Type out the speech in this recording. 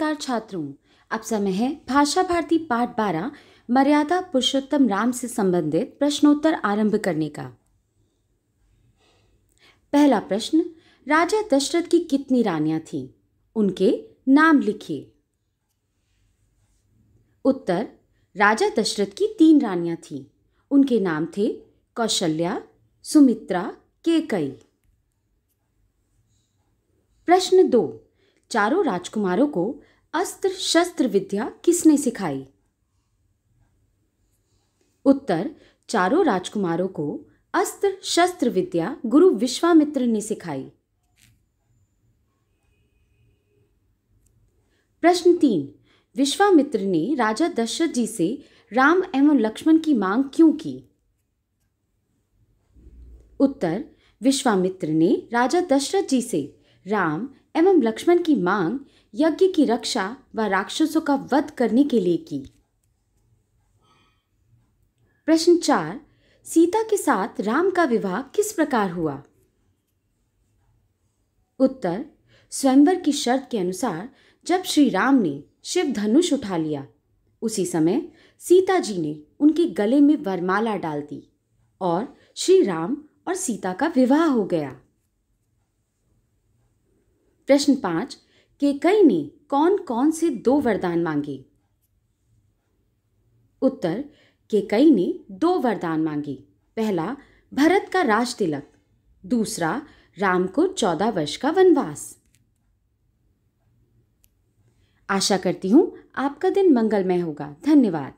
नमस्कार छात्रों अब समय है भाषा भारती पाठ बारह मर्यादा पुरुषोत्तम राम से संबंधित प्रश्नोत्तर आरंभ करने का पहला प्रश्न राजा दशरथ की कितनी रानियां थीं उनके नाम लिखिए उत्तर राजा दशरथ की तीन रानियां थीं उनके नाम थे कौशल्या सुमित्रा केकई प्रश्न दो चारों राजकुमारों को अस्त्र शस्त्र विद्या किसने सिखाई उत्तर चारों राजकुमारों को अस्त्र शस्त्र विद्या गुरु विश्वामित्र ने सिखाई प्रश्न तीन विश्वामित्र ने राजा दशरथ जी से राम एवं लक्ष्मण की मांग क्यों की उत्तर विश्वामित्र ने राजा दशरथ जी से राम एवं लक्ष्मण की मांग यज्ञ की रक्षा व राक्षसों का वध करने के लिए की प्रश्न चार सीता के साथ राम का विवाह किस प्रकार हुआ उत्तर स्वयंवर की शर्त के अनुसार जब श्री राम ने शिव धनुष उठा लिया उसी समय सीता जी ने उनके गले में वरमाला डाल दी और श्री राम और सीता का विवाह हो गया प्रश्न के केकई ने कौन कौन से दो वरदान मांगे उत्तर केकई ने दो वरदान मांगे पहला भरत का राज तिलक दूसरा राम को चौदह वर्ष का वनवास आशा करती हूं आपका दिन मंगलमय होगा धन्यवाद